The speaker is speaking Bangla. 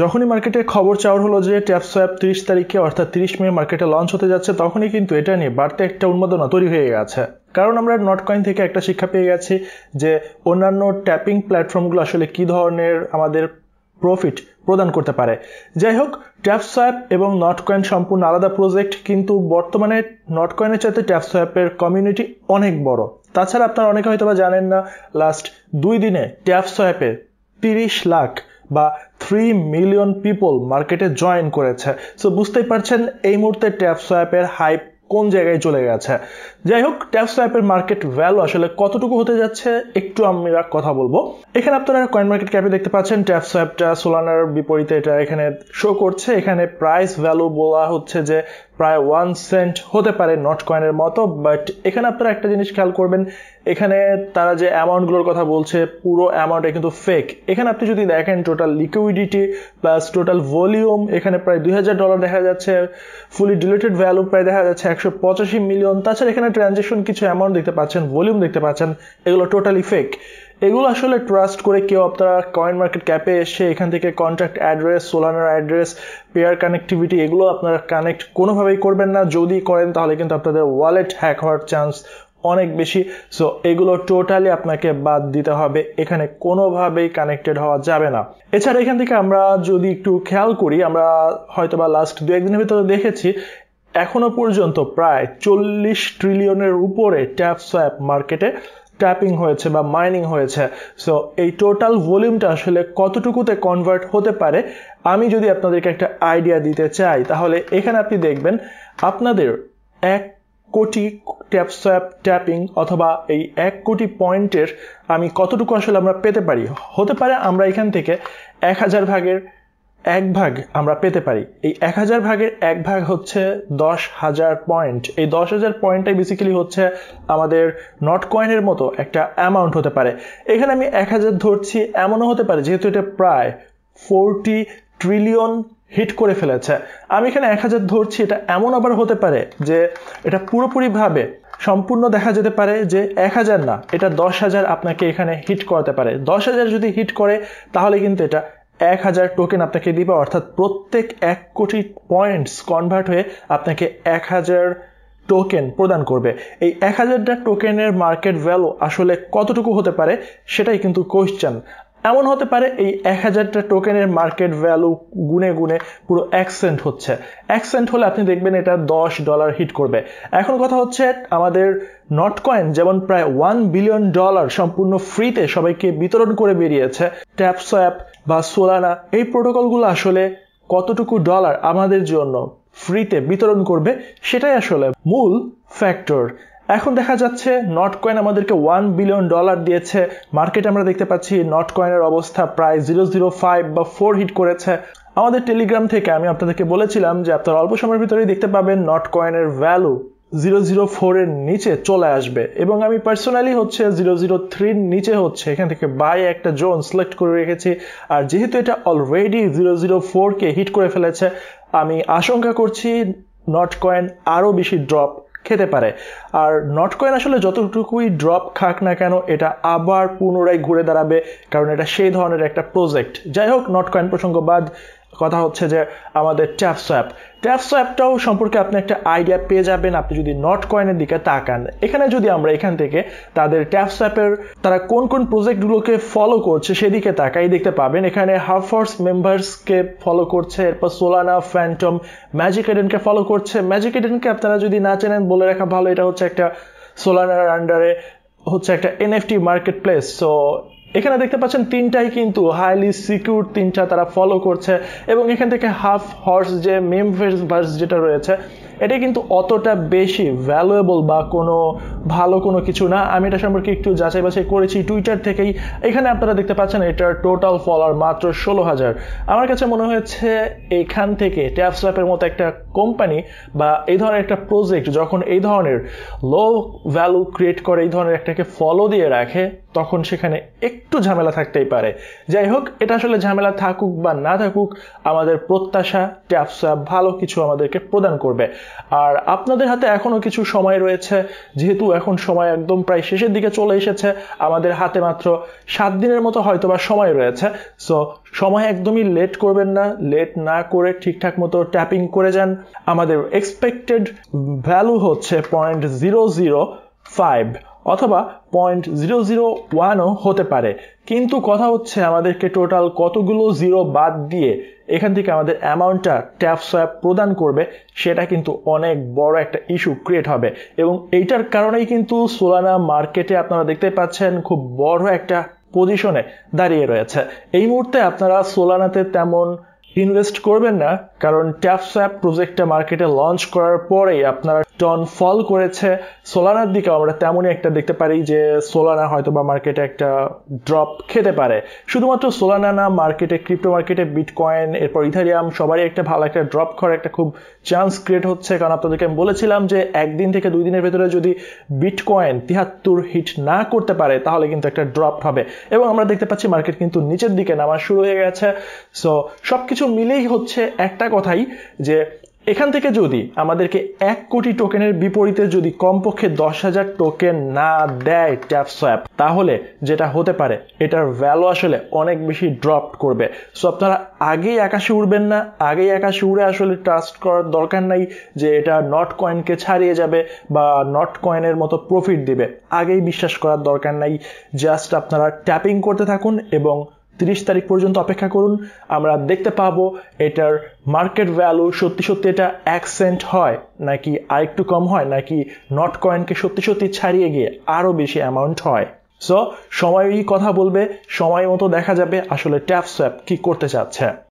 যখনই মার্কেটে খবর চাওয়ার হলো যে ট্যাপ সোয়াপ তিরিশ তারিখে অর্থাৎ তিরিশ মে মার্কেটে লঞ্চ হতে যাচ্ছে তখনই কিন্তু এটা নিয়ে বাড়তে একটা উন্মাদনা তৈরি হয়ে গেছে কারণ আমরা নটকয়েন থেকে একটা শিক্ষা পেয়ে গেছি যে অন্যান্য ট্যাপিং প্ল্যাটফর্মগুলো আসলে কি ধরনের আমাদের প্রফিট প্রদান করতে পারে যাই হোক অ্যাপ এবং নটকয়েন সম্পূর্ণ আলাদা প্রজেক্ট কিন্তু বর্তমানে নটকয়েনের চাইতে অ্যাপের কমিউনিটি অনেক বড় তাছাড়া আপনারা অনেকে হয়তো জানেন না লাস্ট দুই দিনে ট্যাপসোয়াপে তিরিশ লাখ বা থ্রি মিলিয়ন পিপল মার্কেটে জয়েন করেছে সো বুঝতেই পারছেন এই মুহূর্তে ট্যাপ সোয়াপের হাইপ কোন জায়গায় চলে গেছে যাই হোক ট্যাক্স টাইপের মার্কেট ভ্যালু আসলে কতটুকু হতে যাচ্ছে একটু আমরা কথা বলবো এখানে আপনারা কয়েন মার্কেট ক্যাপে দেখতে পাচ্ছেন ট্যাপস অ্যাপটা সোলানার বিপরীতে এটা এখানে শো করছে এখানে প্রাইস ভ্যালু বলা হচ্ছে যে প্রায় ওয়ান সেন্ট হতে পারে নট কয়েনের মতো বাট এখানে আপনারা একটা জিনিস খেয়াল করবেন এখানে তারা যে অ্যামাউন্টগুলোর কথা বলছে পুরো অ্যামাউন্টটা কিন্তু ফেক এখানে আপনি যদি দেখেন total liquidity plus total volume এখানে প্রায় দুই ডলার দেখা যাচ্ছে ফুলি ডিলেটেড ভ্যালু প্রায় দেখা যাচ্ছে একশো মিলিয়ন তাছাড়া এখানে ট্রানজেকশন কিছু অ্যামাউন্ট দেখতে পাচ্ছেন ভলিউম দেখতে পাচ্ছেন এগুলো টোটালি ফেক এগুলো আসলে ট্রাস্ট করে কেউ আপনারা কয়েন মার্কেট ক্যাপে এসে এখান থেকে অ্যাড্রেস সোলানার অ্যাড্রেস পেয়ার কানেক্টিভিটি এগুলো আপনারা কানেক্ট কোনোভাবেই করবেন না যদি করেন তাহলে কিন্তু আপনাদের ওয়ালেট হ্যাক হওয়ার চান্স অনেক বেশি সো এগুলো টোটালি আপনাকে বাদ দিতে হবে এখানে কোনোভাবেই কানেক্টেড হওয়া যাবে না এছাড়া এখান থেকে আমরা যদি একটু খেয়াল করি আমরা হয়তো বা লাস্ট দু একদিনের ভিতরে দেখেছি এখনও পর্যন্ত প্রায় চল্লিশ ট্রিলিয়নের উপরে ট্যাপ সোয়াপ মার্কেটে ট্যাপিং হয়েছে বা মাইনিং হয়েছে সো এই টোটাল ভলিউমটা আসলে কতটুকুতে কনভার্ট হতে পারে আমি যদি আপনাদেরকে একটা আইডিয়া দিতে চাই তাহলে এখানে আপনি দেখবেন আপনাদের এক কোটি ট্যাপ সোয়াপ ট্যাপিং অথবা এই এক কোটি পয়েন্টের আমি কতটুকু আসলে আমরা পেতে পারি হতে পারে আমরা এখান থেকে এক হাজার ভাগের এক ভাগ আমরা পেতে পারি এই এক হাজার ভাগের এক ভাগ হচ্ছে দশ হাজার পয়েন্ট এই দশ হাজার পয়েন্টটাই বেসিক্যালি হচ্ছে আমাদের নট কয়েনের মতো একটা অ্যামাউন্ট হতে পারে এখানে আমি এক হাজার ধরছি এমনও হতে পারে যেহেতু এটা প্রায় ফোরটি ট্রিলিয়ন হিট করে ফেলেছে আমি এখানে এক হাজার ধরছি এটা এমন আবার হতে পারে যে এটা পুরোপুরিভাবে সম্পূর্ণ দেখা যেতে পারে যে এক হাজার না এটা দশ হাজার আপনাকে এখানে হিট করাতে পারে দশ হাজার যদি হিট করে তাহলে কিন্তু এটা এক হাজার টোকেন আপনাকে দিবে অর্থাৎ প্রত্যেক এক কোটি পয়েন্টস কনভার্ট হয়ে আপনাকে এক হাজার টোকেন প্রদান করবে এই এক হাজারটা টোকেনের মার্কেট ভ্যালু আসলে কতটুকু হতে পারে সেটাই কিন্তু কোয়েশ্চেন এমন হতে পারে এই এক হাজারটা টোকেনের মার্কেট ভ্যালু গুনে গুনে পুরো অ্যাক্সেন্ট হচ্ছে এক সেন্ট হলে আপনি দেখবেন এটা দশ ডলার হিট করবে এখন কথা হচ্ছে আমাদের নট কয়েন যেমন প্রায় ওয়ান বিলিয়ন ডলার সম্পূর্ণ ফ্রিতে সবাইকে বিতরণ করে বেরিয়েছে ট্যাপসঅ্যাপ বা সোলানা এই প্রোটোকলগুলো আসলে কতটুকু ডলার আমাদের জন্য ফ্রিতে বিতরণ করবে সেটাই আসলে মূল ফ্যাক্টর এখন দেখা যাচ্ছে নট কয়েন আমাদেরকে ওয়ান বিলিয়ন ডলার দিয়েছে মার্কেটে আমরা দেখতে পাচ্ছি নট কয়েনের অবস্থা প্রায় জিরো জিরো ফাইভ বা ফোর হিট করেছে আমাদের টেলিগ্রাম থেকে আমি আপনাদেরকে বলেছিলাম যে আপনারা অল্প সময়ের ভিতরেই দেখতে পাবেন নট কয়েনের ভ্যালু জিরো জিরো ফোরের নিচে চলে আসবে এবং আমি পার্সোনালি হচ্ছে জিরো জিরো থ্রির নিচে হচ্ছে এখান থেকে বাই একটা জোন সিলেক্ট করে রেখেছি আর যেহেতু এটা অলরেডি জিরো জিরো ফোরকে হিট করে ফেলেছে আমি আশঙ্কা করছি নট কয়েন আরও বেশি ড্রপ খেতে পারে আর নট কয়েন আসলে যতটুকুই ড্রপ খাক না কেন এটা আবার পুনরায় ঘুরে দাঁড়াবে কারণ এটা সেই ধরনের একটা প্রজেক্ট যাই হোক নট কয়েন প্রসঙ্গ বাদ কথা হচ্ছে যে আমাদের ট্যাপস অ্যাপ ট্যাপস অ্যাপটাও সম্পর্কে আপনি একটা আইডিয়া পেয়ে যাবেন আপনি যদি নট কয়েনের দিকে তাকান এখানে যদি আমরা এখান থেকে তাদের ট্যাপস অ্যাপের তারা কোন কোন প্রজেক্টগুলোকে ফলো করছে সেদিকে তাকাই দেখতে পাবেন এখানে হাফার্স মেম্বার্সকে ফলো করছে এরপর সোলানা ফ্যান্টম ম্যাজিক এডেনকে ফলো করছে ম্যাজিক এডেনকে আপনারা যদি না চেনেন বলে রাখা ভালো এটা হচ্ছে একটা সোলানার আন্ডারে হচ্ছে একটা এনএফটি মার্কেট প্লেস সো এখানে দেখতে পাচ্ছেন তিনটাই কিন্তু হাইলি সিকিউর তিনটা তারা ফলো করছে এবং এখান থেকে হাফ হর্স যে মেম ভার্স যেটা রয়েছে এটা কিন্তু অতটা বেশি ভ্যালুয়েবল বা কোনো ভালো কোনো কিছু না আমি এটা সম্পর্কে একটু যাচাই বাছাই করেছি টুইটার থেকেই এখানে আপনারা দেখতে পাচ্ছেন এটার টোটাল ফলোয়ার মাত্র ষোলো হাজার আমার কাছে মনে হয়েছে এখান থেকে ট্যাপসল্যাপের মতো একটা কোম্পানি বা এই ধরনের একটা প্রজেক্ট যখন এই ধরনের লো ভ্যালু ক্রিয়েট করে এই ধরনের একটাকে ফলো দিয়ে রাখে তখন সেখানে একটু ঝামেলা থাকতেই পারে যাই হোক এটা আসলে ঝামেলা থাকুক বা না থাকুক আমাদের প্রত্যাশা ট্যাপসা ভালো কিছু আমাদেরকে প্রদান করবে আর আপনাদের হাতে এখনও কিছু সময় রয়েছে যেহেতু এখন সময় একদম প্রায় শেষের দিকে চলে এসেছে আমাদের হাতে মাত্র সাত দিনের মতো হয়তো বা সময় রয়েছে সো সময় একদমই লেট করবেন না লেট না করে ঠিকঠাক মতো ট্যাপিং করে যান আমাদের এক্সপেক্টেড ভ্যালু হচ্ছে পয়েন্ট জিরো জিরো ফাইভ অথবা পয়েন্ট জিরো জিরো ওয়ানও হতে পারে কিন্তু কথা হচ্ছে আমাদেরকে টোটাল কতগুলো জিরো বাদ দিয়ে এখান থেকে আমাদের অ্যামাউন্টটা ট্যাপ সোয়াপ প্রদান করবে সেটা কিন্তু অনেক বড় একটা ইস্যু ক্রিয়েট হবে এবং এইটার কারণেই কিন্তু সোলানা মার্কেটে আপনারা দেখতে পাচ্ছেন খুব বড় একটা পজিশনে দাঁড়িয়ে রয়েছে এই মুহূর্তে আপনারা সোলানাতে তেমন ইনভেস্ট করবেন না কারণ ট্যাপ সোয়াপ প্রজেক্টটা মার্কেটে লঞ্চ করার পরেই আপনারা টন ফল করেছে সোলানার দিকে আমরা তেমনই একটা দেখতে পারি যে সোলানা হয়তো বা মার্কেটে একটা ড্রপ খেতে পারে শুধুমাত্র সোলানা না মার্কেটে ক্রিপ্টো মার্কেটে বিটকয়েন এরপর ইথারিয়াম সবারই একটা ভালো একটা ড্রপ করার একটা খুব চান্স ক্রিয়েট হচ্ছে কারণ আপনাদেরকে আমি বলেছিলাম যে একদিন থেকে দুই দিনের ভেতরে যদি বিটকয়েন তিয়াত্তর হিট না করতে পারে তাহলে কিন্তু একটা ড্রপ হবে এবং আমরা দেখতে পাচ্ছি মার্কেট কিন্তু নিচের দিকে নামা শুরু হয়ে গেছে সো সব কিছু মিলেই হচ্ছে একটা কথাই যে এখান থেকে যদি আমাদেরকে এক কোটি টোকেনের বিপরীতে যদি কমপক্ষে দশ হাজার টোকেন না দেয় ট্যাপ সোয়াপ তাহলে যেটা হতে পারে এটার ভ্যালু আসলে অনেক বেশি ড্রপ করবে সো আপনারা আগেই আকাশে উড়বেন না আগেই আকাশে উড়ে আসলে ট্রাস্ট করার দরকার নাই যে এটা নট কয়েনকে ছাড়িয়ে যাবে বা নট কয়েনের মতো প্রফিট দিবে আগেই বিশ্বাস করার দরকার নাই জাস্ট আপনারা ট্যাপিং করতে থাকুন এবং তিরিশ তারিখ পর্যন্ত অপেক্ষা করুন আমরা দেখতে পাবো এটার মার্কেট ভ্যালু সত্যি সত্যি এটা এক সেন্ট হয় নাকি আরেকটু কম হয় নাকি নট কয়েনকে সত্যি সত্যি ছাড়িয়ে গিয়ে আরও বেশি অ্যামাউন্ট হয় সো সময়ই কথা বলবে সময় মতো দেখা যাবে আসলে ট্যাপ সোয়াপ কি করতে চাচ্ছে